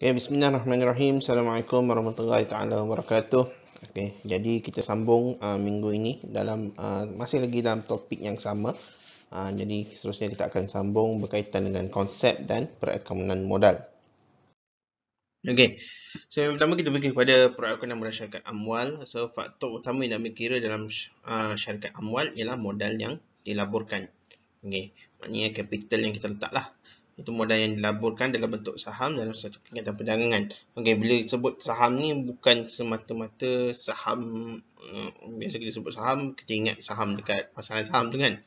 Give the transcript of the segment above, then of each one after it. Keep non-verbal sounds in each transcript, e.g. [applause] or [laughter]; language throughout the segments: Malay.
Okay, bismillahirrahmanirrahim. Assalamualaikum warahmatullahi taala wabarakatuh. Okay, jadi kita sambung uh, minggu ini dalam uh, masih lagi dalam topik yang sama. Uh, jadi seterusnya kita akan sambung berkaitan dengan konsep dan perakamanan modal. Okey. So yang pertama kita pergi kepada perakamanan modal syarikat amwal. So faktor utama yang kami kira dalam uh, syarikat amwal ialah modal yang dilaburkan. Okey. Maknanya capital yang kita letaklah itu modal yang dilaburkan dalam bentuk saham dalam satu kegiatan perdagangan. Okey, bila sebut saham ni bukan semata-mata saham um, biasa kita sebut saham, kita ingat saham dekat pasaran saham tu kan.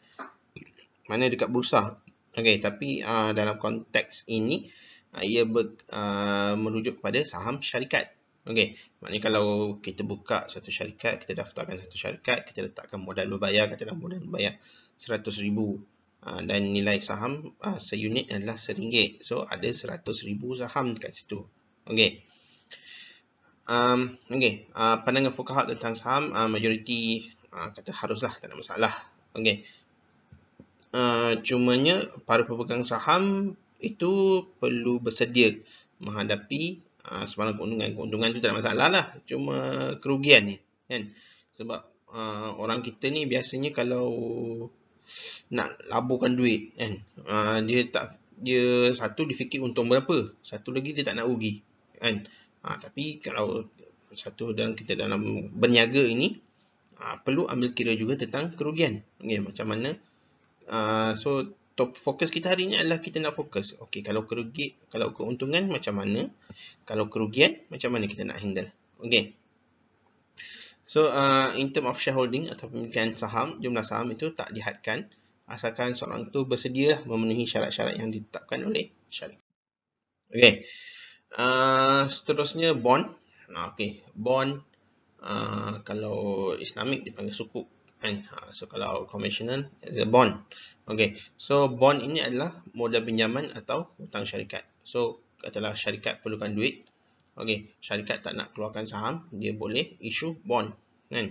Mana dekat bursa. Okey, tapi uh, dalam konteks ini uh, ia ber, uh, merujuk kepada saham syarikat. Okey, maknanya kalau kita buka satu syarikat, kita daftarkan satu syarikat, kita letakkan modal berbayar, katakan modal berbayar 100,000. Ah, dan nilai saham uh, ah, seunit adalah RM1. So ada 100,000 saham dekat situ. Okey. Um, okay. uh, ah, pandangan fuqaha tentang saham uh, majoriti uh, kata haruslah tak ada masalah. Okey. Uh, cumanya para pemegang saham itu perlu bersedia menghadapi uh, sebarang keuntungan-keuntungan itu tak ada masalah lah. Cuma kerugian ni kan. Sebab uh, orang kita ni biasanya kalau nak laburkan duit kan. Uh, dia tak dia satu dia fikir untung berapa, satu lagi dia tak nak rugi kan. Uh, tapi kalau satu dan kita dalam berniaga ini uh, perlu ambil kira juga tentang kerugian. Okay, macam mana? Uh, so top fokus kita hari ini adalah kita nak fokus. Okey, kalau kerugi, kalau keuntungan macam mana? Kalau kerugian macam mana kita nak handle? Okey. So uh, in term of shareholding atau pemilikan saham, jumlah saham itu tak dihadkan asalkan seorang itu bersedia memenuhi syarat-syarat yang ditetapkan oleh syarikat. Okay. Uh, seterusnya bond. Nah, okey, bond uh, kalau Islamik dipanggil suku. kan. Uh, so kalau conventional is a bond. Okay. So bond ini adalah modal pinjaman atau hutang syarikat. So katalah syarikat perlukan duit. Okey, syarikat tak nak keluarkan saham, dia boleh issue bond kan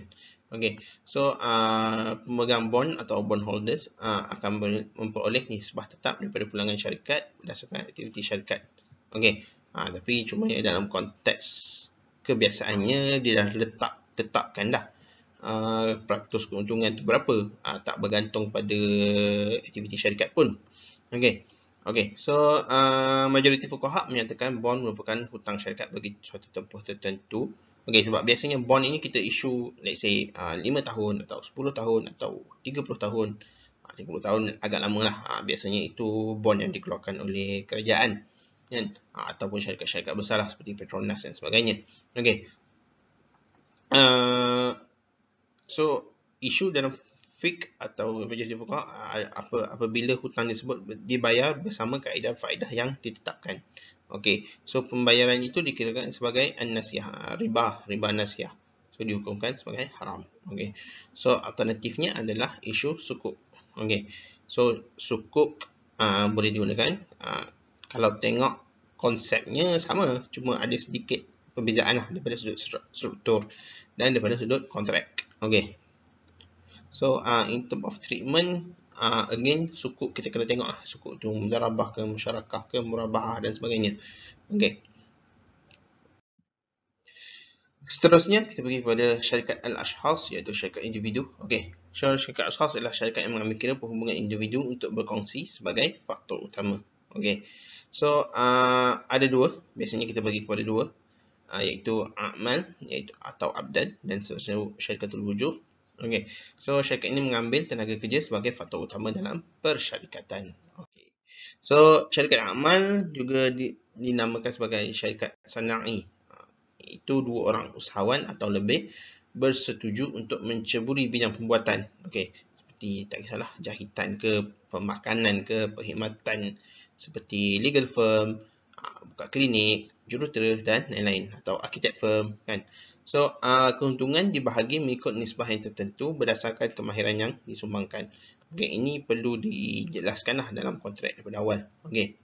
okey so uh, pemegang bond atau bond holders uh, ah, akan memperoleh nisbah tetap daripada pulangan syarikat berdasarkan aktiviti syarikat okey uh, tapi cuma dalam konteks kebiasaannya dia dah letak tetapkan dah uh, praktus keuntungan tu berapa uh, tak bergantung pada aktiviti syarikat pun okey okay, so uh, majoriti fukuhak menyatakan bond merupakan hutang syarikat bagi suatu tempoh tertentu Okey sebab biasanya bond ini kita isu let's say uh, tahun atau sepuluh tahun atau tiga puluh tahun ah, tiga puluh tahun agak lama lah uh, biasanya itu bond yang dikeluarkan oleh kerajaan kan? uh, ataupun syarikat-syarikat besar lah seperti Petronas dan sebagainya Okey uh, So isu dalam FIC atau emergency fuqa uh, apa, apabila hutang disebut dibayar bersama kaedah faedah yang ditetapkan Okey, so pembayaran itu dikirakan sebagai an-nasiah, riba, riba nasiah. So dihukumkan sebagai haram. Okey. So alternatifnya adalah isu sukuk. Okey. So sukuk uh, boleh digunakan uh, kalau tengok konsepnya sama, cuma ada sedikit perbezaan lah daripada sudut struktur dan daripada sudut kontrak. Okey. So uh, in term of treatment uh, ah, again sukuk kita kena tengok ah sukuk tu mudarabah ke musyarakah ke murabahah dan sebagainya okey Seterusnya kita pergi kepada syarikat al-ashhas iaitu syarikat individu. Okey, syarikat al-ashhas ialah syarikat yang mengambil kira perhubungan individu untuk berkongsi sebagai faktor utama. Okey. So, uh, ada dua, biasanya kita bagi kepada dua uh, iaitu amal iaitu atau abdan dan seterusnya syarikat wujuh. Okey. So syarikat ini mengambil tenaga kerja sebagai faktor utama dalam persyarikatan. Okey. So syarikat amal juga di, dinamakan sebagai syarikat sanai. Ha, itu dua orang usahawan atau lebih bersetuju untuk menceburi bidang pembuatan. Okey. Seperti tak kisahlah jahitan ke pemakanan ke perkhidmatan seperti legal firm, ha, buka klinik, jurutera dan lain-lain atau architect firm kan. So uh, keuntungan dibahagi mengikut nisbah yang tertentu berdasarkan kemahiran yang disumbangkan. Okay, ini perlu dijelaskan lah dalam kontrak daripada awal. Okay.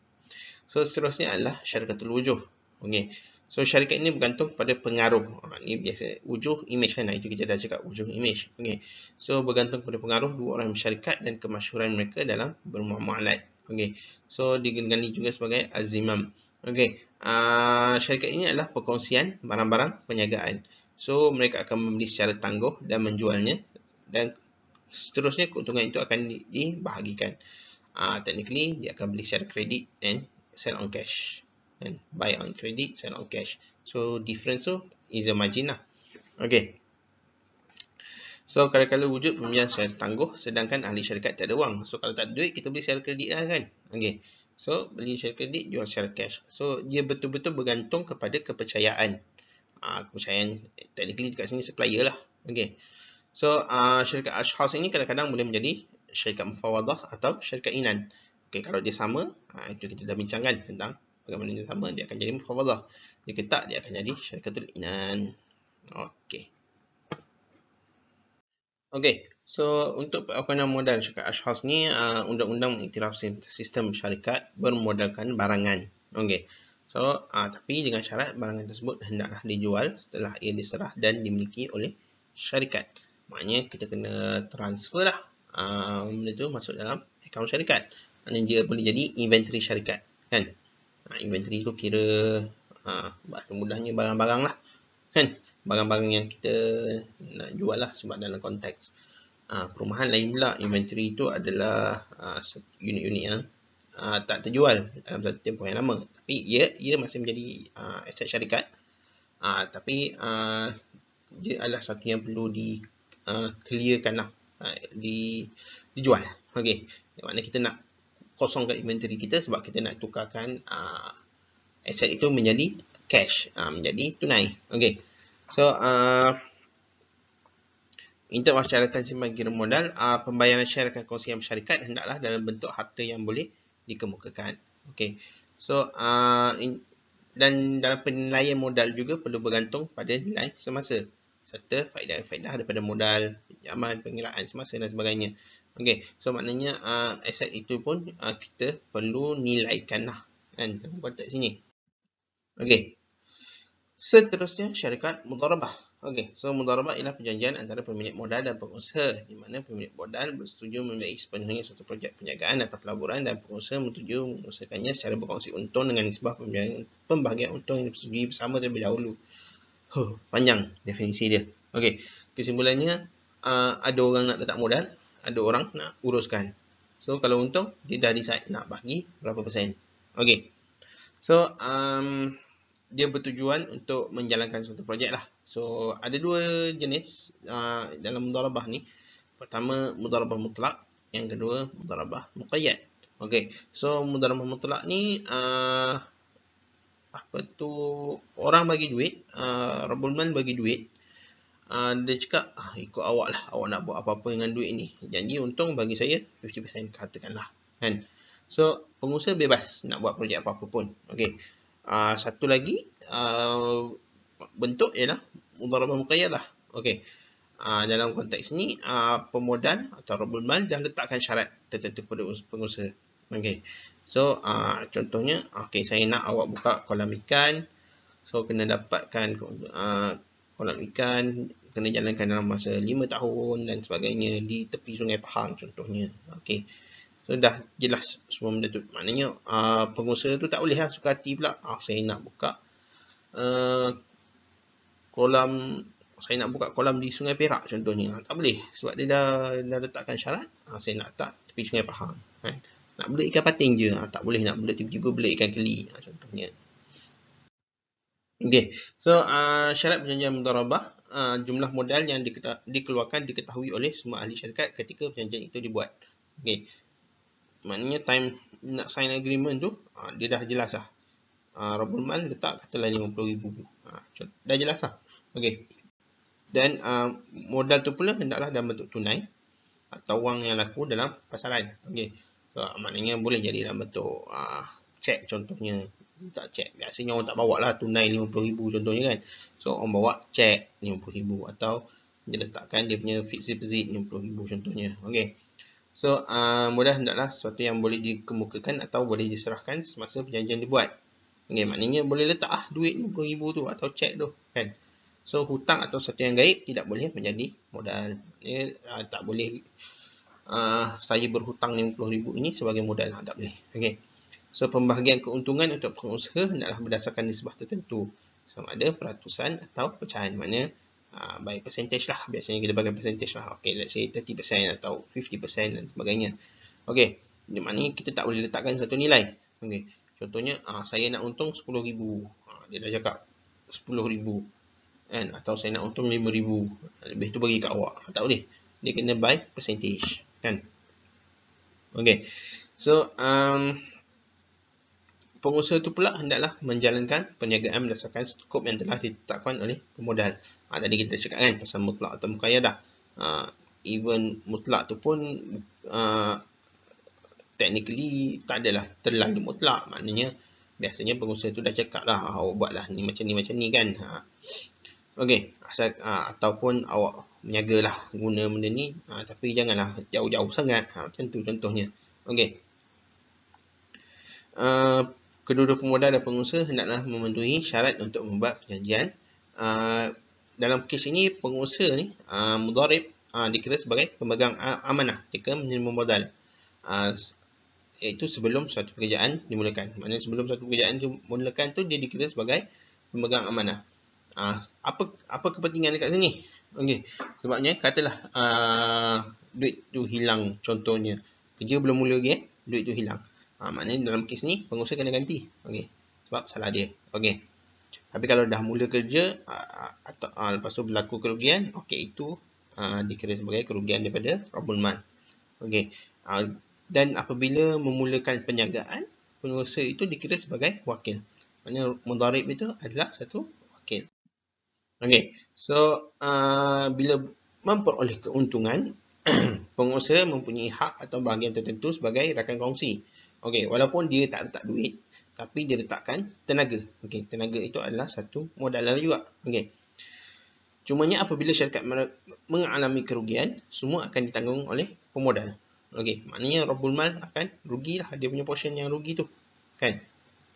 So seterusnya adalah syarikat terwujud. Okay. So syarikat ini bergantung pada pengaruh. Uh, ini biasa wujud image kan. Itu kita dah cakap wujud image. Okay. So bergantung kepada pengaruh dua orang syarikat dan kemasyhuran mereka dalam bermuamalat. Okay. So digenggani juga sebagai azimam. Okey, uh, syarikat ini adalah perkongsian barang-barang perniagaan. So, mereka akan membeli secara tangguh dan menjualnya dan seterusnya keuntungan itu akan dibahagikan. Uh, technically, dia akan beli secara kredit and sell on cash. And buy on credit, sell on cash. So, difference tu is a margin lah. Okey. So, kadang-kadang wujud pembelian secara tangguh sedangkan ahli syarikat tak ada wang. So, kalau tak ada duit, kita beli secara kredit lah kan. Okay. So, beli secara kredit, jual secara cash. So, dia betul-betul bergantung kepada kepercayaan. Ah, uh, kepercayaan technically dekat sini supplier lah. Okay. So, uh, syarikat house ini kadang-kadang boleh menjadi syarikat mufawadah atau syarikat inan. Okay, kalau dia sama, uh, itu kita dah bincangkan tentang bagaimana dia sama, dia akan jadi mufawadah. Jika tak, dia akan jadi syarikat inan. Okay. Okay, So untuk perakuan modal syarikat ashos ni uh, undang-undang iktiraf sistem syarikat bermodalkan barangan. Okey. So uh, tapi dengan syarat barangan tersebut hendaklah dijual setelah ia diserah dan dimiliki oleh syarikat. Maknanya kita kena transfer lah uh, benda tu masuk dalam akaun syarikat. Maknanya dia boleh jadi inventory syarikat kan. Uh, inventory tu kira uh, mudahnya barang-barang lah kan. Barang-barang yang kita nak jual lah sebab dalam konteks. Ha, perumahan lain pula inventory itu adalah ha, unit-unit uh, yang uh, tak terjual dalam satu tempoh yang lama tapi ia ia masih menjadi uh, aset syarikat uh, tapi uh, dia adalah satu yang perlu di uh, clearkan lah uh, di dijual okey yang mana kita nak kosongkan inventory kita sebab kita nak tukarkan uh, aset itu menjadi cash uh, menjadi tunai okey so uh, untuk masyarakat simpan kira modal, uh, pembayaran syarikat akan syarikat hendaklah dalam bentuk harta yang boleh dikemukakan. Okay. So, uh, in, dan dalam penilaian modal juga perlu bergantung pada nilai semasa serta faedah-faedah daripada modal, pinjaman, pengiraan semasa dan sebagainya. Okay. So, maknanya uh, aset itu pun uh, kita perlu nilaikan lah. Kan? Kita buat sini. Okay. Seterusnya, syarikat mudarabah. Okey, so mudharabah ialah perjanjian antara pemilik modal dan pengusaha di mana pemilik modal bersetuju membiayai sepenuhnya suatu projek penjagaan atau pelaburan dan pengusaha bersetuju mengusahakannya secara berkongsi untung dengan nisbah pembahagian untung yang disetujui bersama terlebih dahulu. Huh, panjang definisi dia. Okey, kesimpulannya uh, ada orang nak letak modal, ada orang nak uruskan. So, kalau untung, dia dah decide nak bagi berapa persen. Okey, so um, dia bertujuan untuk menjalankan suatu projek lah. So ada dua jenis uh, dalam mudarabah ni. Pertama mudarabah mutlak, yang kedua mudarabah muqayyad. Okey. So mudarabah mutlak ni uh, apa tu orang bagi duit, uh, rebulman bagi duit. Uh, dia cakap ah, ikut awak lah awak nak buat apa-apa dengan duit ni janji untung bagi saya 50% katakanlah kan so pengusaha bebas nak buat projek apa-apa pun Okay, uh, satu lagi uh, bentuk ialah mudharabah muqayyadah. Okey. Uh, dalam konteks ni uh, ah, pemodal atau rabul mal dah letakkan syarat tertentu pada pengusaha. Okey. So uh, contohnya okey saya nak awak buka kolam ikan. So kena dapatkan uh, kolam ikan kena jalankan dalam masa 5 tahun dan sebagainya di tepi sungai Pahang contohnya. Okey. So dah jelas semua benda tu. Maknanya uh, pengusaha tu tak boleh lah suka hati pula. Ah, saya nak buka uh, kolam saya nak buka kolam di Sungai Perak contohnya tak boleh sebab dia dah, dah letakkan syarat ha, saya nak tak tepi Sungai Pahang ha, nak belut ikan pating je ha, tak boleh nak belut tiba-tiba belut ikan keli ha, contohnya Okey, so uh, syarat perjanjian mudarabah uh, jumlah modal yang dikeluarkan diketahui oleh semua ahli syarikat ketika perjanjian itu dibuat. Okey, maknanya time nak sign agreement tu uh, dia dah jelas lah. Uh, Rabul Mal letak katalah RM50,000 ha, dah jelas lah okay. dan uh, modal tu pula hendaklah dalam bentuk tunai atau wang yang laku dalam pasaran Okey. so, maknanya boleh jadi dalam bentuk uh, cek contohnya tak cek, biasanya orang tak bawa lah tunai RM50,000 contohnya kan so orang bawa cek RM50,000 atau dia letakkan dia punya fixed deposit RM50,000 contohnya Okey. so uh, mudah hendaklah sesuatu yang boleh dikemukakan atau boleh diserahkan semasa perjanjian dibuat Okay, maknanya boleh letak ah, duit rm ribu tu atau cek tu. Kan? So, hutang atau satu yang gaib tidak boleh menjadi modal. Ini uh, ah, tak boleh uh, saya berhutang RM50,000 ini sebagai modal. Ah, tak boleh. Okay. So, pembahagian keuntungan untuk pengusaha adalah berdasarkan nisbah tertentu. Sama ada peratusan atau pecahan. Maknanya, uh, baik percentage lah. Biasanya kita bagi percentage lah. Okay, let's say 30% atau 50% dan sebagainya. Okay. Maknanya kita tak boleh letakkan satu nilai. Okay. Contohnya uh, saya nak untung 10,000. Uh, ah, dia dah cakap 10,000. Kan? Atau saya nak untung 5,000. Lebih tu bagi kat awak. Tak boleh. Dia kena by percentage. Kan? Okay. So, um, pengusaha tu pula hendaklah menjalankan perniagaan berdasarkan skop yang telah ditetapkan oleh pemodal. Ha, tadi kita cakap kan pasal mutlak atau mukayadah. Ha, even mutlak tu pun technically tak adalah terlalu mutlak maknanya biasanya pengusaha tu dah cakap lah ah, awak buatlah ni macam ni macam ni kan ha. ok asal, ha, ataupun awak menyagalah guna benda ni ha, tapi janganlah jauh-jauh sangat ha, macam tu contohnya ok uh, ha, kedua-dua pemodal dan pengusaha hendaklah memenuhi syarat untuk membuat perjanjian uh, dalam kes ini pengusaha ni uh, ha, mudarib uh, dikira sebagai pemegang amanah ketika menerima modal iaitu sebelum suatu pekerjaan dimulakan. Maknanya sebelum suatu pekerjaan dimulakan tu dia dikira sebagai pemegang amanah. Ha, apa apa kepentingan dekat sini? Okey. Sebabnya katalah a uh, duit tu hilang contohnya. Kerja belum mula lagi eh, duit tu hilang. Ha, maknanya dalam kes ni pengusaha kena ganti. Okey. Sebab salah dia. Okey. Tapi kalau dah mula kerja uh, atau uh, lepas tu berlaku kerugian, okey itu uh, dikira sebagai kerugian daripada Rabun Mal. Okey. Uh, dan apabila memulakan perniagaan pengusaha itu dikira sebagai wakil maknanya mudarib itu adalah satu wakil okey so uh, bila memperoleh keuntungan [clears throat] pengusaha mempunyai hak atau bahagian tertentu sebagai rakan kongsi okey walaupun dia tak letak duit tapi dia letakkan tenaga okey tenaga itu adalah satu modalan juga okey cumanya apabila syarikat mengalami kerugian semua akan ditanggung oleh pemodal Okey, maknanya Rabbul Mal akan rugilah dia punya portion yang rugi tu. Kan?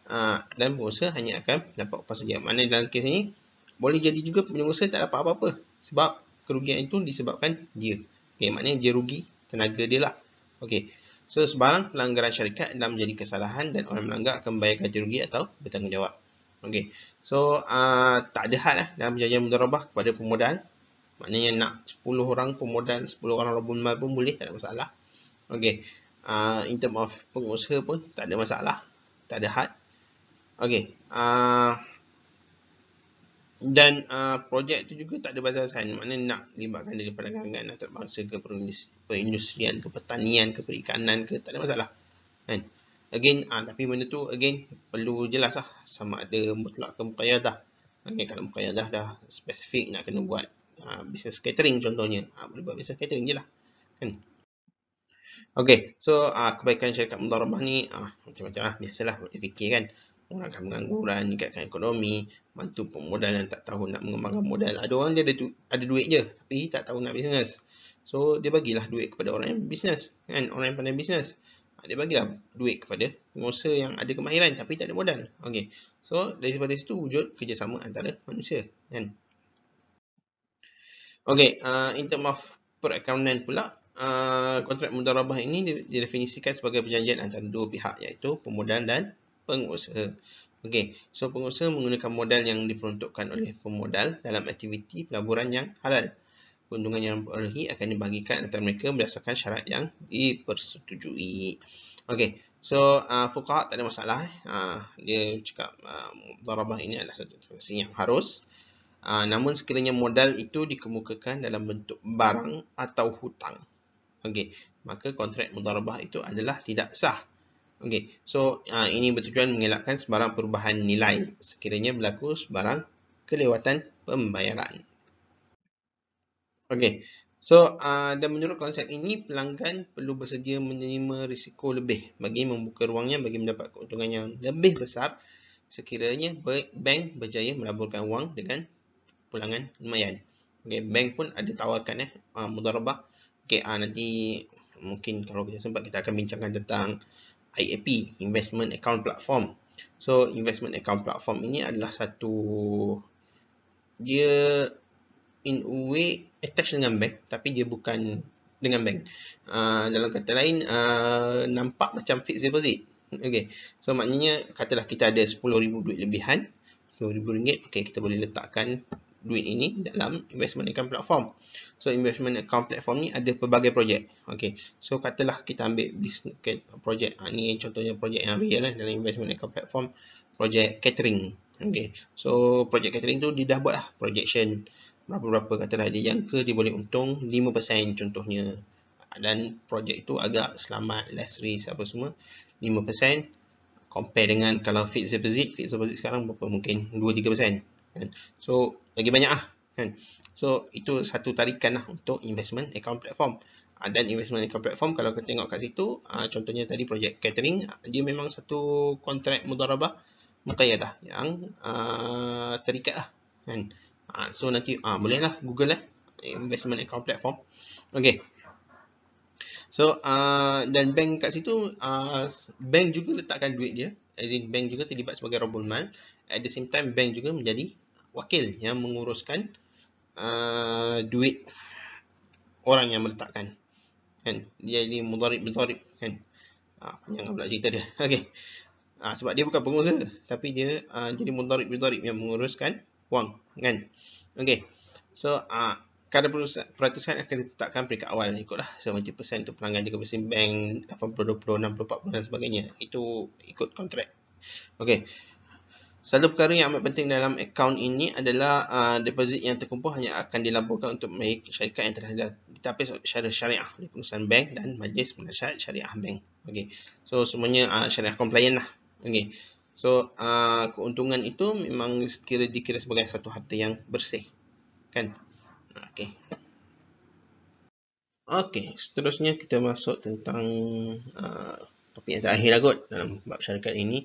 Ha, dan pengusaha hanya akan dapat upah sedia. Maknanya dalam kes ini boleh jadi juga pengusaha tak dapat apa-apa. Sebab kerugian itu disebabkan dia. Okey, maknanya dia rugi tenaga dia lah. Okey. So, sebarang pelanggaran syarikat dalam menjadi kesalahan dan orang melanggar akan membayar ganti rugi atau bertanggungjawab. Okey. So, uh, tak ada had lah dalam perjanjian mudarabah kepada pemodal. Maknanya nak 10 orang pemodal, 10 orang rabun mal pun boleh, tak ada masalah. Okay. Uh, ah, in term of pengusaha pun tak ada masalah. Tak ada had. Okay. Uh, ah, dan uh, projek tu juga tak ada batasan. Mana nak libatkan daripada kanan-kanan antarabangsa ke perindustrian, ke pertanian, ke perikanan ke. Tak ada masalah. Kan? Again, uh, tapi benda tu again perlu jelas lah. Sama ada mutlak ke mukayadah. Okay, kalau mukayadah dah spesifik nak kena buat uh, bisnes catering contohnya. Uh, boleh buat business catering je lah. Kan? Okay, so uh, kebaikan syarikat mudharabah ni uh, macam-macam lah, biasalah boleh fikir kan. Mengurangkan pengangguran, meningkatkan ekonomi, bantu pemodal yang tak tahu nak mengembangkan modal. Ada orang dia ada, tu, ada duit je, tapi tak tahu nak bisnes. So, dia bagilah duit kepada orang yang bisnes, kan? Orang yang pandai bisnes. Uh, dia bagilah duit kepada pengusaha yang ada kemahiran tapi tak ada modal. Okay, so dari sebab situ wujud kerjasama antara manusia, kan? Okey, uh, in term of perakaunan pula, Ah, kontrak mudarabah ini didefinisikan sebagai perjanjian antara dua pihak iaitu pemodal dan pengusaha. Okey, so pengusaha menggunakan modal yang diperuntukkan oleh pemodal dalam aktiviti pelaburan yang halal. Keuntungan yang diperolehi akan dibagikan antara mereka berdasarkan syarat yang dipersetujui. Okey, so uh, fuqaha tak ada masalah. Uh, dia cakap uh, darabah ini adalah satu transaksi yang harus. Uh, namun sekiranya modal itu dikemukakan dalam bentuk barang atau hutang. Okey, maka kontrak mudharabah itu adalah tidak sah. Okey, so uh, ini bertujuan mengelakkan sebarang perubahan nilai sekiranya berlaku sebarang kelewatan pembayaran. Okey, so uh, dan menurut konsep ini pelanggan perlu bersedia menerima risiko lebih bagi membuka ruangnya bagi mendapat keuntungan yang lebih besar sekiranya bank berjaya melaburkan wang dengan pulangan lumayan. Okey, bank pun ada tawarkan eh uh, ha, mudharabah Okay, uh, nanti mungkin kalau kita sempat kita akan bincangkan tentang IAP, Investment Account Platform. So, Investment Account Platform ini adalah satu dia in a way attached dengan bank tapi dia bukan dengan bank. Uh, dalam kata lain, uh, nampak macam fixed deposit. Okay, so maknanya katalah kita ada RM10,000 duit lebihan. RM10,000, okay, kita boleh letakkan duit ini dalam investment account platform. So investment account platform ni ada pelbagai projek. Okey. So katalah kita ambil business project. Ha, ah, ni contohnya projek yang real kan dalam investment account platform projek catering. Okey. So projek catering tu dia dah buat lah projection berapa-berapa katalah dia jangka dia boleh untung 5% contohnya. Dan projek tu agak selamat, less risk apa semua 5% compare dengan kalau fixed deposit, fixed deposit sekarang berapa mungkin 2 3% kan. So lagi banyak ah kan. So itu satu tarikan lah untuk investment account platform. Uh, dan investment account platform kalau kita tengok kat situ uh, contohnya tadi projek catering ah, dia memang satu kontrak mudharabah mukayadah yang uh, terikat lah kan. Uh, so nanti uh, boleh lah google lah investment account platform. Okay. So uh, dan bank kat situ uh, bank juga letakkan duit dia as in bank juga terlibat sebagai robot man at the same time bank juga menjadi wakil yang menguruskan uh, duit orang yang meletakkan kan dia ini mudharib mudharib kan ah panjang pula cerita dia [laughs] okey ah sebab dia bukan pengusaha tapi dia ah, jadi mudharib mudharib yang menguruskan wang kan okey so ah kadar peratusan akan ditetapkan peringkat awal ikutlah 70% untuk pelanggan jika mesin bank 80 20 60 40 dan sebagainya itu ikut kontrak okey satu perkara yang amat penting dalam akaun ini adalah uh, deposit yang terkumpul hanya akan dilaporkan untuk syarikat yang telah ditapis secara syariah oleh pengurusan bank dan majlis penasihat syariah bank. Okay. So semuanya uh, syariah compliant lah. Okay. So uh, keuntungan itu memang kira dikira sebagai satu harta yang bersih. Kan? Okay. Okay, seterusnya kita masuk tentang uh, topik yang terakhir lah kot dalam bab syarikat ini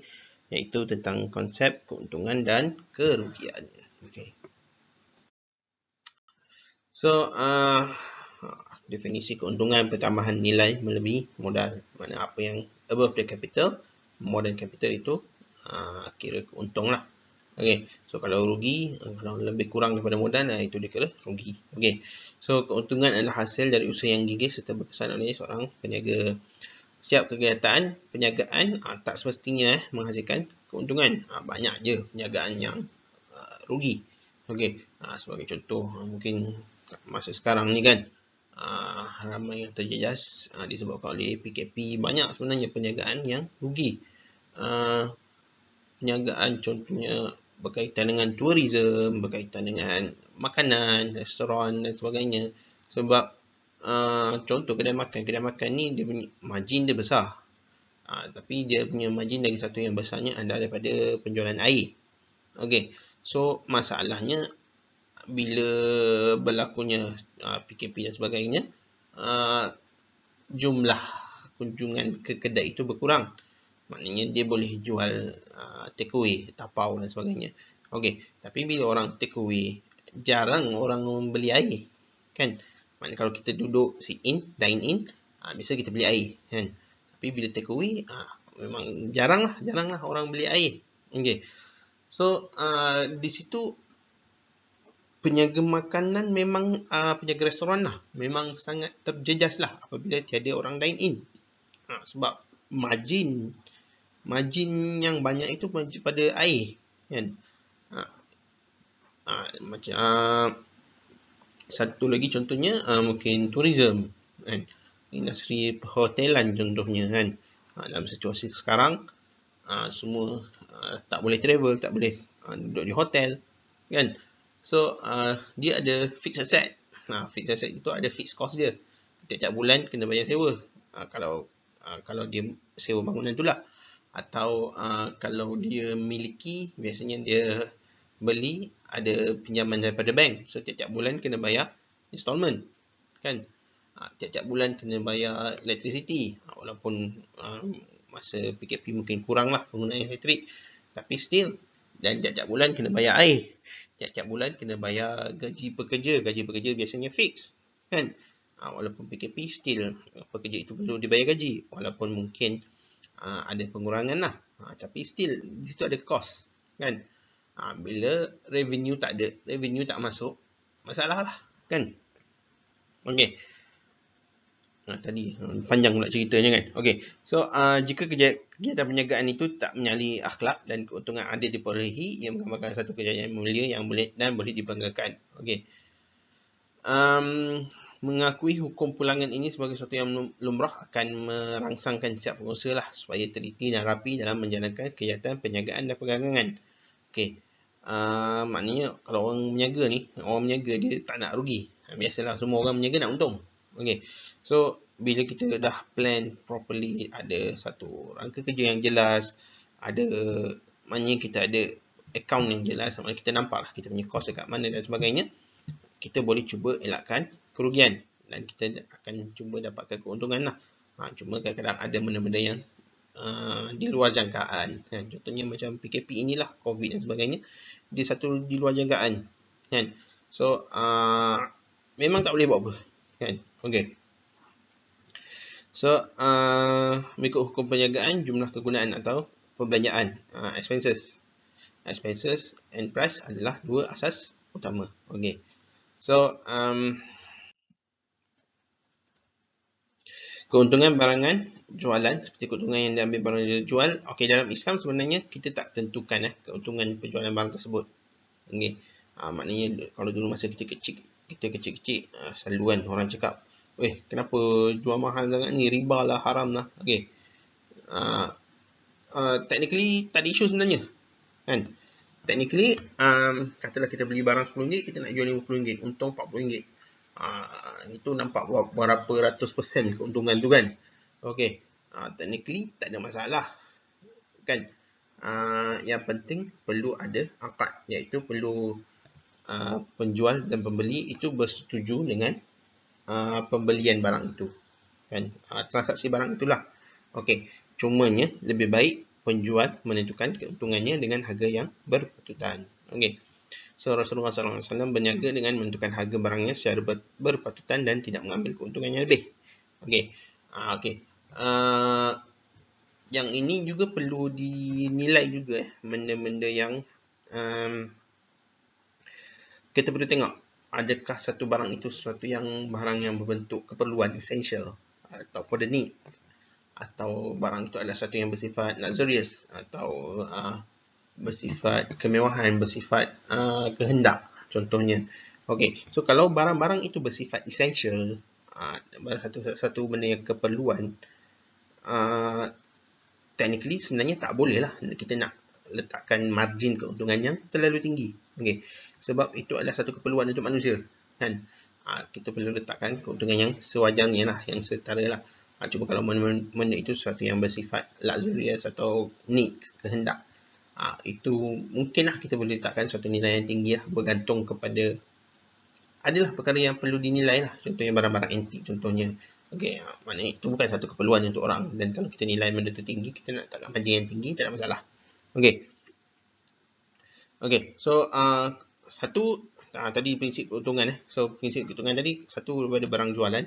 iaitu tentang konsep keuntungan dan kerugian. Okay. So, uh, definisi keuntungan pertambahan nilai melebihi modal. Mana apa yang above the capital, more than capital itu uh, kira keuntung lah. Okay. So, kalau rugi, ah, kalau lebih kurang daripada modal, uh, itu dia kira rugi. Okay. So, keuntungan adalah hasil dari usaha yang gigih serta berkesan oleh seorang peniaga setiap kegiatan perniagaan ha, tak semestinya eh, menghasilkan keuntungan. Ha, banyak je perniagaan yang ha, rugi. Okey, ha, sebagai contoh ha, mungkin masa sekarang ni kan ha, ramai yang terjejas ha, disebabkan oleh PKP banyak sebenarnya perniagaan yang rugi. Ha, perniagaan contohnya berkaitan dengan tourism, berkaitan dengan makanan, restoran dan sebagainya sebab Ah, contoh kedai makan kedai makan ni dia punya margin dia besar uh, tapi dia punya margin lagi satu yang besarnya adalah daripada penjualan air okey so masalahnya bila berlakunya uh, ah, PKP dan sebagainya uh, jumlah kunjungan ke kedai itu berkurang maknanya dia boleh jual uh, takeaway, tapau dan sebagainya okey tapi bila orang takeaway jarang orang membeli air kan Maknanya kalau kita duduk si in, dine in, ha, biasa kita beli air. Kan? Tapi bila take away, ha, memang jarang lah, jarang lah orang beli air. Okay. So, uh, di situ penjaga makanan memang, uh, penjaga restoran lah, memang sangat terjejas lah apabila tiada orang dine in. Ha, sebab margin, margin yang banyak itu pada air. Kan? Ha, ha, macam satu lagi contohnya uh, mungkin tourism kan industri perhotelan contohnya kan uh, dalam situasi sekarang uh, semua uh, tak boleh travel tak boleh uh, duduk di hotel kan so uh, dia ada fixed asset nah uh, fixed asset itu ada fixed cost dia setiap bulan kena bayar sewa uh, kalau uh, kalau dia sewa bangunan itulah atau uh, kalau dia miliki biasanya dia beli ada pinjaman daripada bank. So tiap-tiap bulan kena bayar installment. Kan? Ah, tiap-tiap ha, bulan kena bayar electricity. Ha, walaupun ha, masa PKP mungkin kurang lah penggunaan elektrik. Tapi still. Dan tiap-tiap bulan kena bayar air. Tiap-tiap bulan kena bayar gaji pekerja. Gaji pekerja biasanya fix. Kan? Ha, walaupun PKP still. Pekerja itu perlu dibayar gaji. Walaupun mungkin ha, ada pengurangan lah. Ha, tapi still. Di situ ada cost. Kan? Ha, bila revenue tak ada, revenue tak masuk, masalah lah. Kan? Okay. Ha, tadi ha, panjang pula ceritanya kan. Okay. So, uh, jika kegiatan penjagaan itu tak menyali akhlak dan keuntungan ada diperolehi, ia menggambarkan satu kejayaan mulia yang boleh dan boleh dibanggakan. Okay. Um, mengakui hukum pulangan ini sebagai sesuatu yang lumrah akan merangsangkan setiap pengusaha lah supaya teliti dan rapi dalam menjalankan kegiatan penjagaan dan pegangan. Okay. Ah, maknanya kalau orang meniaga ni, orang meniaga dia tak nak rugi. Ah, biasalah semua orang meniaga nak untung. okay So bila kita dah plan properly ada satu rangka kerja yang jelas, ada maknanya kita ada account yang jelas, sama kita nampak lah kita punya kos dekat mana dan sebagainya, kita boleh cuba elakkan kerugian dan kita akan cuba dapatkan keuntungan lah. Ha, cuma kadang-kadang ada benda-benda yang uh, di luar jangkaan. Ha, contohnya macam PKP inilah, COVID dan sebagainya. Di satu di luar jagaan kan so uh, memang tak boleh buat apa kan okey so uh, mengikut hukum penjagaan jumlah kegunaan atau perbelanjaan uh, expenses expenses and price adalah dua asas utama okey so um, keuntungan barangan jualan seperti keuntungan yang diambil barang yang dijual okey dalam Islam sebenarnya kita tak tentukan eh, keuntungan penjualan barang tersebut okey ha, maknanya kalau dulu masa kita kecil kita kecil-kecil uh, ah, saluan orang cakap weh kenapa jual mahal sangat ni riba lah haram lah okey uh, uh, technically tak ada isu sebenarnya kan technically um, katalah kita beli barang RM10 kita nak jual RM50 untung RM40 Ah, itu nampak berapa ratus persen keuntungan tu kan. Okey. Ha, technically tak ada masalah. Kan. Ha, yang penting perlu ada akad iaitu perlu ha, penjual dan pembeli itu bersetuju dengan ha, pembelian barang itu. Kan. Ha, transaksi barang itulah. Okey. nya lebih baik penjual menentukan keuntungannya dengan harga yang berpatutan. Okey. So Rasulullah SAW berniaga dengan menentukan harga barangnya secara ber berpatutan dan tidak mengambil keuntungan yang lebih. Okey. Ha, okey. Uh, yang ini juga perlu dinilai juga eh, benda-benda yang um, kita perlu tengok adakah satu barang itu sesuatu yang barang yang berbentuk keperluan essential atau for the need atau barang itu adalah satu yang bersifat luxurious atau uh, bersifat kemewahan, bersifat uh, kehendak contohnya. Okey, so kalau barang-barang itu bersifat essential, satu-satu uh, benda yang keperluan, uh, technically sebenarnya tak boleh lah kita nak letakkan margin keuntungan yang terlalu tinggi. Okey, sebab itu adalah satu keperluan untuk manusia. Kan? Uh, kita perlu letakkan keuntungan yang sewajarnya lah, yang setara lah. Uh, cuba kalau benda itu sesuatu yang bersifat luxurious atau needs, kehendak, Ha, itu mungkinlah kita boleh letakkan suatu nilai yang tinggi lah bergantung kepada adalah perkara yang perlu dinilai lah contohnya barang-barang antik contohnya okey, ha, mana? itu bukan satu keperluan untuk orang dan kalau kita nilai benda tu tinggi kita nak letakkan panjang yang tinggi tak ada masalah Okey. Okey. so uh, satu uh, tadi prinsip keuntungan eh. so prinsip keuntungan tadi satu daripada barang jualan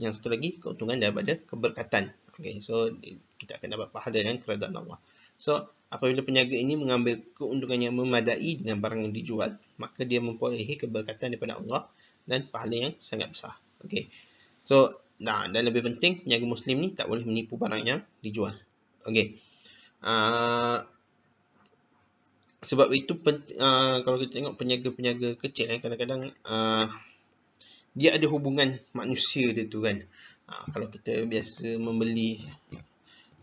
yang satu lagi keuntungan daripada keberkatan Okey. so kita akan dapat pahala dengan keredaan Allah so Apabila penjaga ini mengambil keuntungan yang memadai dengan barang yang dijual, maka dia memperolehi keberkatan daripada Allah dan pahala yang sangat besar. Okey. So, nah, dan lebih penting, penjaga Muslim ni tak boleh menipu barang yang dijual. Okey. Uh, ah, sebab itu, uh, kalau kita tengok penjaga-penjaga kecil, eh, kadang-kadang uh, dia ada hubungan manusia dia tu kan. Uh, kalau kita biasa membeli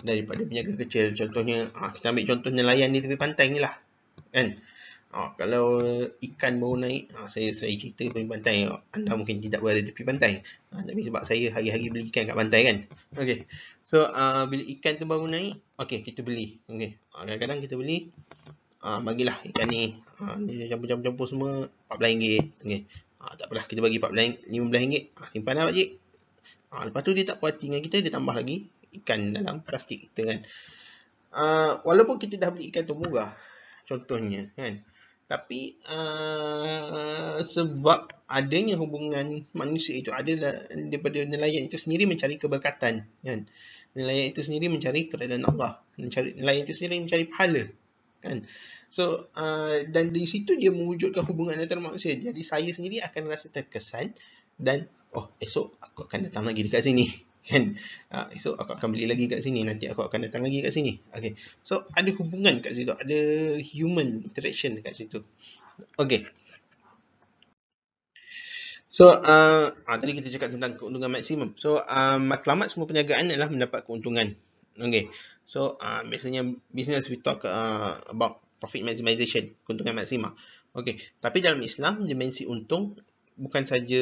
daripada peniaga kecil. Contohnya, ah, kita ambil contoh nelayan di tepi pantai ni lah. Kan? Ah, kalau ikan mau naik, ah, saya saya cerita tepi pantai. Anda mungkin tidak berada tepi pantai. Ah, tapi sebab saya hari-hari beli ikan kat pantai kan? Okey, So, ah, bila ikan tu baru naik, okey kita beli. Okey, Ah, kadang-kadang kita beli, ah, bagilah ikan ni. Ah, dia campur-campur semua, RM14. Okay. Ah, tak apalah, kita bagi RM15. Ah, simpan lah, pakcik. Ha, ah, lepas tu dia tak puas hati dengan kita, dia tambah lagi ikan dalam plastik kita kan. Uh, walaupun kita dah beli ikan tu murah contohnya kan. Tapi uh, sebab adanya hubungan manusia itu ada daripada nelayan itu sendiri mencari keberkatan kan. Nelayan itu sendiri mencari keredaan Allah, mencari nelayan itu sendiri mencari pahala kan. So uh, dan di situ dia mewujudkan hubungan antara manusia. Jadi saya sendiri akan rasa terkesan dan oh esok aku akan datang lagi dekat sini kan uh, ah, esok aku akan beli lagi kat sini nanti aku akan datang lagi kat sini Okay. so ada hubungan kat situ ada human interaction kat situ Okay. So uh, ah, tadi kita cakap tentang keuntungan maksimum. So uh, ah, maklumat semua perniagaan adalah mendapat keuntungan. Okay. So uh, biasanya business we talk uh, about profit maximization, keuntungan maksimal. Okay. Tapi dalam Islam dimensi untung bukan saja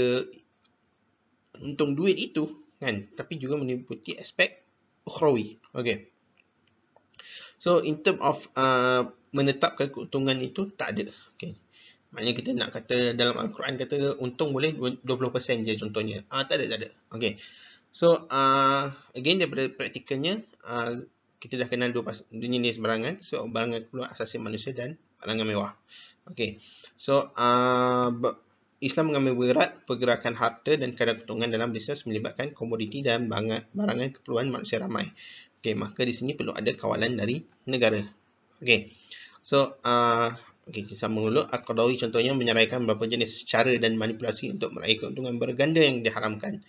untung duit itu kan tapi juga meliputi aspek ukhrawi okey so in term of uh, menetapkan keuntungan itu tak ada okey maknanya kita nak kata dalam al-Quran kata untung boleh 20% je contohnya ah uh, tak ada tak ada okey so uh, again daripada praktikalnya uh, kita dah kenal dua dunia ni sembarangan, so barangan keperluan asasi manusia dan barangan mewah okey so uh, Islam mengambil berat pergerakan harta dan kadar keuntungan dalam bisnes melibatkan komoditi dan barangan keperluan manusia ramai. Okey, maka di sini perlu ada kawalan dari negara. Okey. So, uh, okey, kisah mengulu Al-Qadawi contohnya menyeraikan beberapa jenis cara dan manipulasi untuk meraih keuntungan berganda yang diharamkan.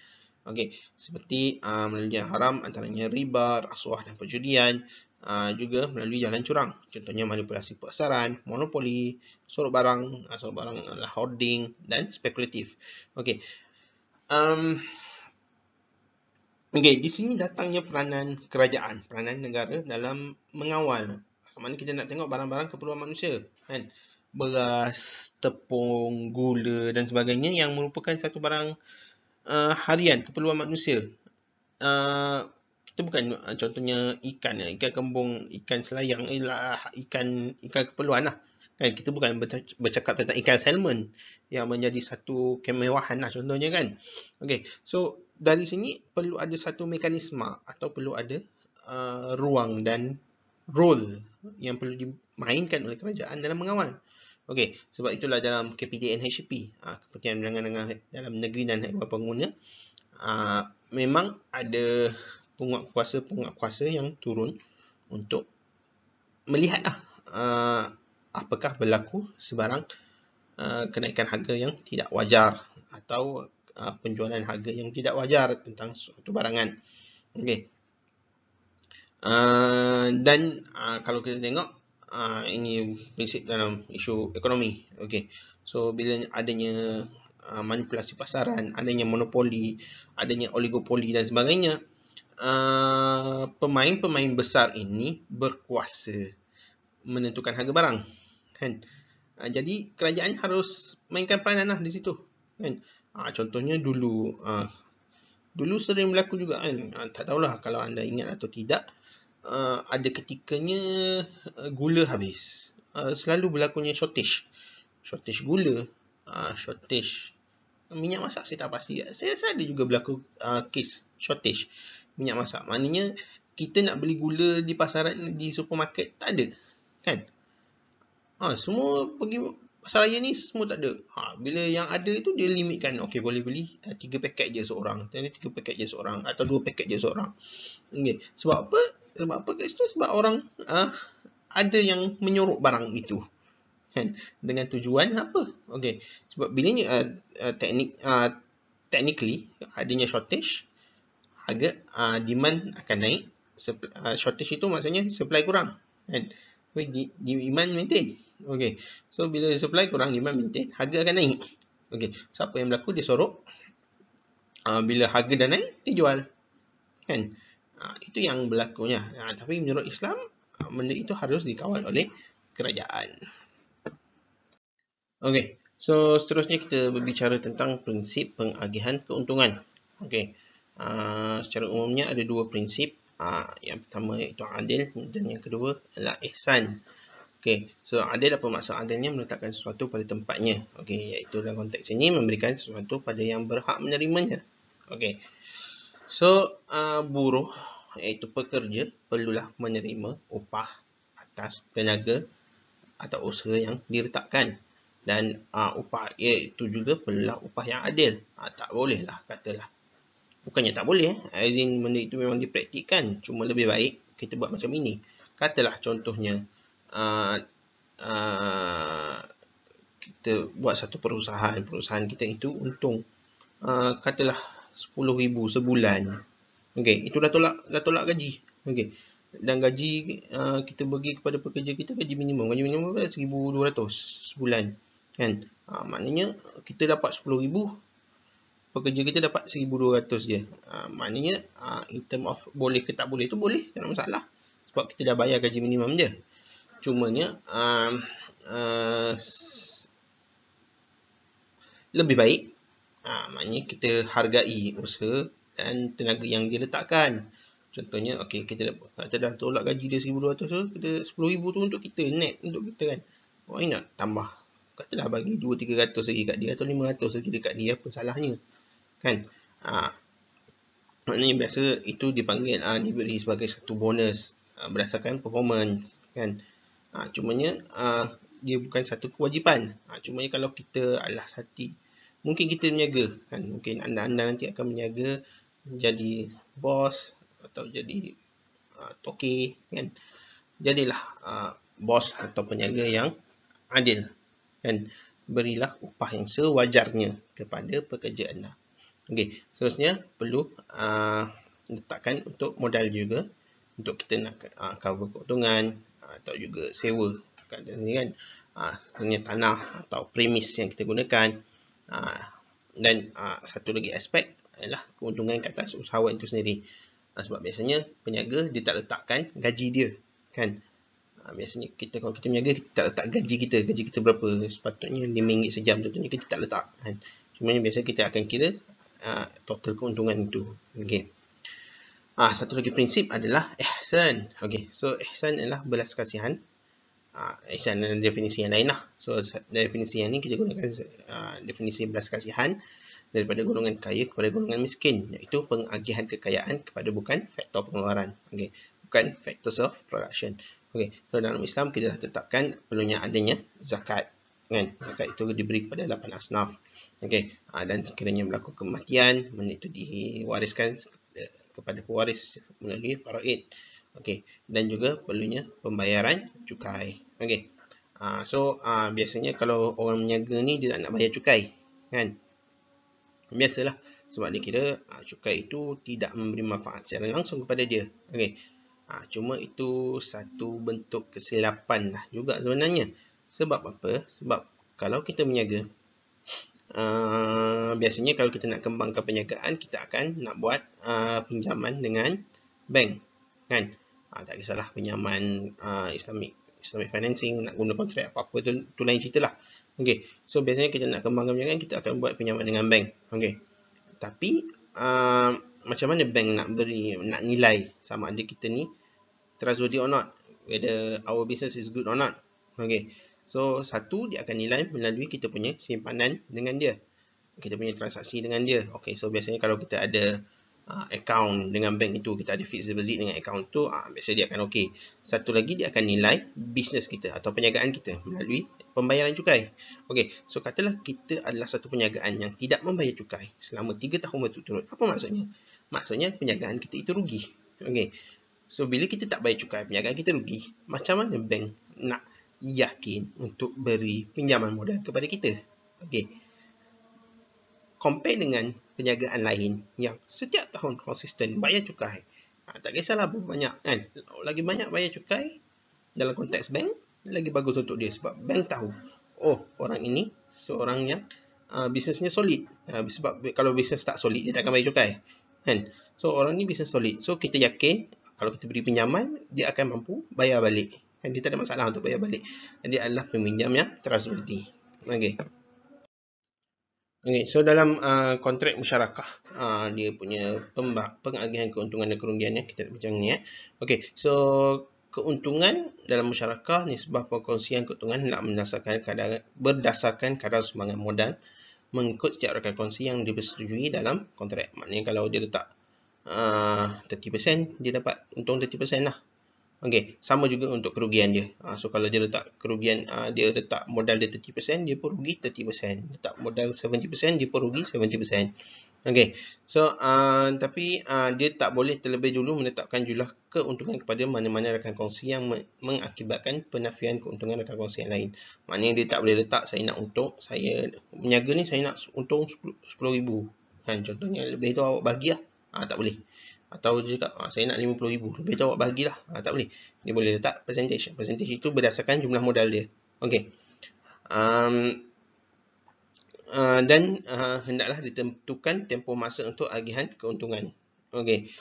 Okey, seperti uh, melalui yang haram antaranya riba, rasuah dan perjudian, uh, juga melalui jalan curang. Contohnya manipulasi pasaran, monopoli, sorok barang, uh, sorok barang adalah uh, hoarding dan spekulatif. Okey. Um, Okey, di sini datangnya peranan kerajaan, peranan negara dalam mengawal. Mana kita nak tengok barang-barang keperluan manusia, kan? Beras, tepung, gula dan sebagainya yang merupakan satu barang uh, uh, harian, keperluan manusia. Uh, kita bukan uh, contohnya ikan, ya. ikan kembung, ikan selayang, ialah eh, ikan ikan keperluan lah. Kan, kita bukan bercakap tentang ikan salmon yang menjadi satu kemewahan lah contohnya kan. Okay, so dari sini perlu ada satu mekanisme atau perlu ada uh, ruang dan role yang perlu dimainkan oleh kerajaan dalam mengawal. Okey, sebab itulah dalam KPTN HP, uh, ah, kepentingan dengan, dengan dalam negeri dan haiwan pengguna, ah, memang ada penguat kuasa-penguat kuasa yang turun untuk melihat uh, ah, apakah berlaku sebarang kenaikan harga yang tidak wajar atau penjualan harga yang tidak wajar tentang suatu barangan. Okey. dan kalau kita tengok uh, ini prinsip dalam isu ekonomi okey so bila adanya uh, manipulasi pasaran adanya monopoli adanya oligopoli dan sebagainya ah, pemain-pemain uh, besar ini berkuasa menentukan harga barang kan uh, jadi kerajaan harus mainkan peranlah di situ kan uh, contohnya dulu uh, dulu sering berlaku juga kan uh, tak tahulah kalau anda ingat atau tidak uh, ada ketikanya uh, gula habis. Uh, selalu berlakunya shortage. Shortage gula, uh, shortage minyak masak saya tak pasti. Saya rasa ada juga berlaku uh, kes shortage minyak masak. Maknanya kita nak beli gula di pasaran di supermarket tak ada. Kan? Ha, semua pergi pasar raya ni semua tak ada. Ha, bila yang ada tu dia limitkan. Okey boleh beli uh, 3 paket je seorang. Tadi 3 paket je seorang atau 2 paket je seorang. Okey. Sebab apa? Uh, sebab apa kat situ? Sebab orang uh, ada yang menyorok barang itu. Kan? Dengan tujuan apa? Okey. Sebab bila ni uh, ah, uh, ah, teknik uh, technically adanya shortage, harga uh, demand akan naik. Supp- uh, shortage itu maksudnya supply kurang. Kan? Tapi demand maintain. Okey. So bila supply kurang, demand maintain, harga akan naik. Okey. So yang berlaku? Dia sorok. Uh, bila harga dah naik, dia jual. Kan? Ha, itu yang berlakunya. Ha, tapi menurut Islam, ha, benda itu harus dikawal oleh kerajaan. Okey, so seterusnya kita berbicara tentang prinsip pengagihan keuntungan. Okey, ha, secara umumnya ada dua prinsip. Ha, yang pertama iaitu adil dan yang kedua adalah ihsan. Okey, so adil apa maksud adilnya meletakkan sesuatu pada tempatnya. Okey, iaitu dalam konteks ini memberikan sesuatu pada yang berhak menerimanya. Okey, So, uh, buruh iaitu pekerja perlulah menerima upah atas tenaga atau usaha yang diletakkan dan uh, upah iaitu juga perlulah upah yang adil. Uh, tak bolehlah katalah. Bukannya tak boleh. As eh. in, benda itu memang dipraktikkan. Cuma lebih baik kita buat macam ini. Katalah contohnya, uh, uh, kita buat satu perusahaan. Perusahaan kita itu untung. Uh, katalah 10 ribu sebulan. Okey, itu dah tolak dah tolak gaji. Okey. Dan gaji uh, kita bagi kepada pekerja kita gaji minimum. Gaji minimum adalah 1200 sebulan. Kan? Ha, maknanya kita dapat 10 ribu, pekerja kita dapat 1200 je. Ha, maknanya ha, in term of boleh ke tak boleh tu boleh. Tak ada masalah. Sebab kita dah bayar gaji minimum je. Cumanya ha, ha, lebih baik ha, maknanya kita hargai usaha dan tenaga yang dia letakkan contohnya okay kita kata dah tolak gaji dia 1200 tu so, kita 10000 tu untuk kita net untuk kita kan why not tambah kata dah bagi 2 300 lagi kat dia atau 500 lagi dekat dia apa salahnya kan ha. maknanya biasa itu dipanggil ha, diberi sebagai satu bonus ha, berdasarkan performance kan ha, cumanya ha, dia bukan satu kewajipan ha, cumanya kalau kita alah satu mungkin kita menjaga kan mungkin anda anda nanti akan menjaga jadi bos atau jadi uh, toke kan jadilah uh, bos atau penjaga yang adil kan berilah upah yang sewajarnya kepada pekerja anda okey seterusnya perlu uh, letakkan untuk modal juga untuk kita nak uh, cover keuntungan uh, atau juga sewa kat sini kan uh, tanah atau premis yang kita gunakan Ha, dan ha, satu lagi aspek adalah keuntungan ke atas usahawan itu sendiri ha, sebab biasanya peniaga dia tak letakkan gaji dia kan biasanya kita kalau kita peniaga kita tak letak gaji kita gaji kita berapa sepatutnya RM5 sejam tentunya kita tak letak kan cuma biasa kita akan kira total keuntungan itu Okay. ah satu lagi prinsip adalah ihsan Okay. so ihsan adalah belas kasihan action ha, dan definisi yang lain lah. So definisi yang ni kita gunakan uh, definisi belas kasihan daripada golongan kaya kepada golongan miskin iaitu pengagihan kekayaan kepada bukan faktor pengeluaran. Okay. Bukan factors of production. Okey, So dalam Islam kita dah tetapkan perlunya adanya zakat. Kan? Zakat itu diberi kepada 8 asnaf. Okey, Uh, dan sekiranya berlaku kematian, mana itu diwariskan kepada, kepada pewaris melalui faraid. Okey, dan juga perlunya pembayaran cukai. Okey. Uh, so uh, biasanya kalau orang meniaga ni dia tak nak bayar cukai, kan? Biasalah sebab dia kira uh, cukai itu tidak memberi manfaat secara langsung kepada dia. Okey. Uh, cuma itu satu bentuk kesilapan lah juga sebenarnya. Sebab apa? Sebab kalau kita meniaga Uh, biasanya kalau kita nak kembangkan perniagaan kita akan nak buat uh, pinjaman dengan bank kan ha, tak kisahlah pinjaman ha, ah, islamic islamic financing nak guna kontrak apa-apa tu, tu lain cerita lah okay. so biasanya kita nak kembangkan pinjaman kita akan buat pinjaman dengan bank okay. tapi uh, macam mana bank nak beri nak nilai sama ada kita ni trustworthy or not whether our business is good or not okay. so satu dia akan nilai melalui kita punya simpanan dengan dia kita punya transaksi dengan dia okay, so biasanya kalau kita ada uh, account dengan bank itu kita ada fixed deposit dengan account itu uh, ah, biasanya dia akan okey. Satu lagi dia akan nilai bisnes kita atau perniagaan kita melalui pembayaran cukai. Okey, so katalah kita adalah satu perniagaan yang tidak membayar cukai selama 3 tahun berturut-turut. Apa maksudnya? Maksudnya perniagaan kita itu rugi. Okey. So bila kita tak bayar cukai, perniagaan kita rugi. Macam mana bank nak yakin untuk beri pinjaman modal kepada kita? Okey. Compare dengan Penjagaan lain yang setiap tahun konsisten bayar cukai. Ha, tak kisahlah berapa banyak kan. Lagi banyak bayar cukai dalam konteks bank, lagi bagus untuk dia sebab bank tahu. Oh, orang ini seorang yang uh, bisnesnya solid. Uh, sebab kalau bisnes tak solid, dia takkan bayar cukai. Kan? So, orang ni bisnes solid. So, kita yakin kalau kita beri pinjaman, dia akan mampu bayar balik. Kan? Dia tak ada masalah untuk bayar balik. Dia adalah peminjam yang trustworthy. Okay. Okay, so dalam uh, kontrak musyarakah uh, dia punya pembak, pengagihan keuntungan dan kerugiannya kita nak bincang ni eh. Okey, so keuntungan dalam musyarakah nisbah perkongsian keuntungan nak mendasarkan kadar berdasarkan kadar sumbangan modal mengikut setiap rakan kongsi yang dipersetujui dalam kontrak. Maknanya kalau dia letak uh, 30% dia dapat untung 30% lah. Okey, sama juga untuk kerugian dia. Ha, so kalau dia letak kerugian ha, dia letak modal dia 30%, dia pun rugi 30%. Letak modal 70%, dia pun rugi 70%. Okey. So ha, tapi ha, dia tak boleh terlebih dulu menetapkan jumlah keuntungan kepada mana-mana rakan kongsi yang me mengakibatkan penafian keuntungan rakan kongsi yang lain. Maknanya dia tak boleh letak saya nak untung, saya meniaga ni saya nak untung 10 10,000. Kan contohnya lebih tu awak bagilah. Ha, tak boleh. Atau dia cakap, ah, saya nak RM50,000. Lebih tu awak bagilah. Ah, tak boleh. Dia boleh letak percentage. Percentage itu berdasarkan jumlah modal dia. Okey. Um, uh, dan uh, hendaklah ditentukan tempoh masa untuk agihan keuntungan. Okey.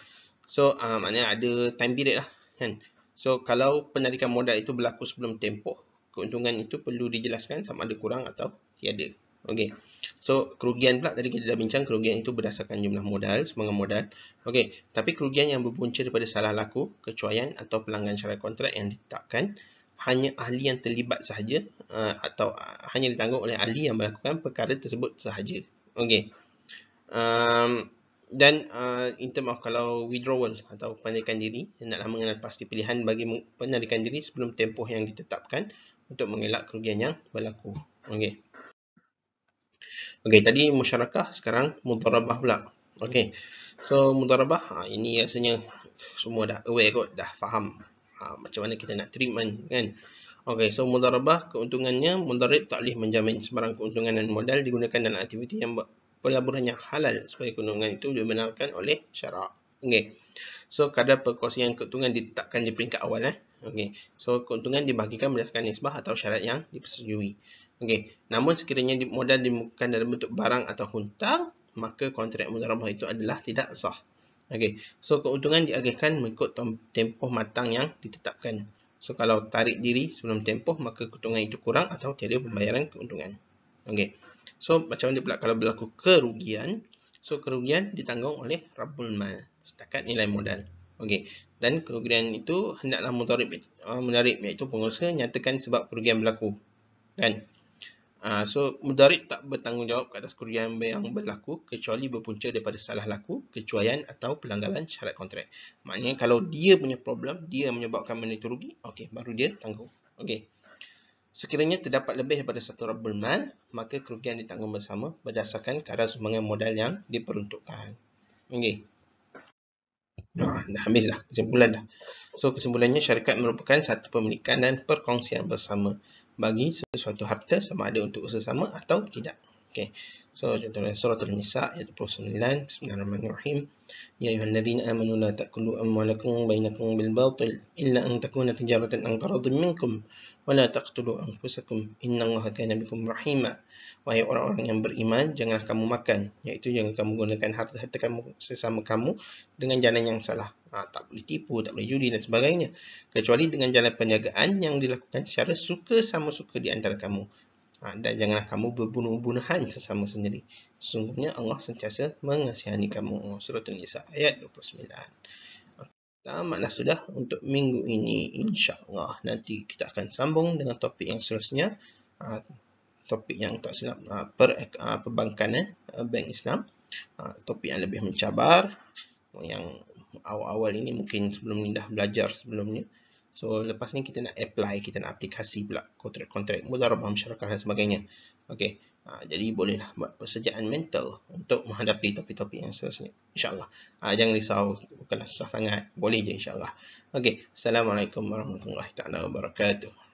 So, uh, maknanya ada time period lah. Kan? So, kalau penarikan modal itu berlaku sebelum tempoh, keuntungan itu perlu dijelaskan sama ada kurang atau tiada. Okey. So kerugian pula tadi kita dah bincang kerugian itu berdasarkan jumlah modal, semangat modal. Okey. Tapi kerugian yang berpunca daripada salah laku, kecuaian atau pelanggan syarat kontrak yang ditetapkan hanya ahli yang terlibat sahaja eh, atau eh, hanya ditanggung oleh ahli yang melakukan perkara tersebut sahaja. Okey. Um, dan uh, in term of kalau withdrawal atau penarikan diri, hendaklah mengenal pasti pilihan bagi penarikan diri sebelum tempoh yang ditetapkan untuk mengelak kerugian yang berlaku. Okey. Okey, tadi musyarakah, sekarang mudharabah pula. Okey. So mudharabah, ha, ini rasanya semua dah aware kot, dah faham ha, macam mana kita nak treatment kan. Okey, so mudharabah keuntungannya mudharib tak boleh menjamin sebarang keuntungan dan modal digunakan dalam aktiviti yang pelaburannya halal supaya keuntungan itu dibenarkan oleh syarak. Okey. So kadar perkongsian keuntungan ditetapkan di peringkat awal eh. Okey. So keuntungan dibahagikan berdasarkan nisbah atau syarat yang dipersetujui. Okey. Namun sekiranya modal dimukakan dalam bentuk barang atau hutang, maka kontrak mudharabah itu adalah tidak sah. Okey. So keuntungan diagihkan mengikut tempoh matang yang ditetapkan. So kalau tarik diri sebelum tempoh, maka keuntungan itu kurang atau tiada pembayaran keuntungan. Okey. So macam mana pula kalau berlaku kerugian? So kerugian ditanggung oleh Rabbul Mal setakat nilai modal. Okey. Dan kerugian itu hendaklah mutarib uh, ah, menarik iaitu pengusaha nyatakan sebab kerugian berlaku. Kan? Uh, so mudarib tak bertanggungjawab ke atas kerugian yang berlaku kecuali berpunca daripada salah laku, kecuaian atau pelanggaran syarat kontrak. Maknanya kalau dia punya problem, dia menyebabkan benda itu rugi, okey baru dia tanggung. Okey. Sekiranya terdapat lebih daripada satu rabul mal, maka kerugian ditanggung bersama berdasarkan kadar sumbangan modal yang diperuntukkan. Okey. Nah, dah habis dah kesimpulan dah so kesimpulannya syarikat merupakan satu pemilikan dan perkongsian bersama bagi sesuatu harta sama ada untuk sesama atau tidak Okay. So contohnya surah An-Nisa ayat 29 Bismillahirrahmanirrahim. Ya ayyuhallazina amanu la ta'kulu amwalakum bainakum bil batil illa an takuna tijaratan an taradum minkum wa la taqtulu anfusakum innallaha kana bikum rahima. Wahai orang-orang yang beriman, janganlah kamu makan, iaitu jangan kamu gunakan harta-harta kamu sesama kamu dengan jalan yang salah. Ha, tak boleh tipu, tak boleh judi dan sebagainya. Kecuali dengan jalan penjagaan yang dilakukan secara suka sama suka di antara kamu. Ha, dan janganlah kamu berbunuh-bunuhan sesama sendiri. Sesungguhnya Allah sentiasa mengasihani kamu. Oh, Surah an ayat 29. Tamatlah sudah untuk minggu ini. insya Allah nanti kita akan sambung dengan topik yang seterusnya. Ha, topik yang tak silap ha, per, ha, perbankan eh, Bank Islam. Ha, topik yang lebih mencabar. Yang awal-awal ini mungkin sebelum ni dah belajar sebelumnya. So lepas ni kita nak apply, kita nak aplikasi pula kontrak-kontrak mudarabah masyarakat dan sebagainya. Okey. Ha, jadi bolehlah buat persediaan mental untuk menghadapi topik-topik yang seterusnya. InsyaAllah. Ha, jangan risau. Bukanlah susah sangat. Boleh je insyaAllah. Okay, Assalamualaikum warahmatullahi taala wabarakatuh.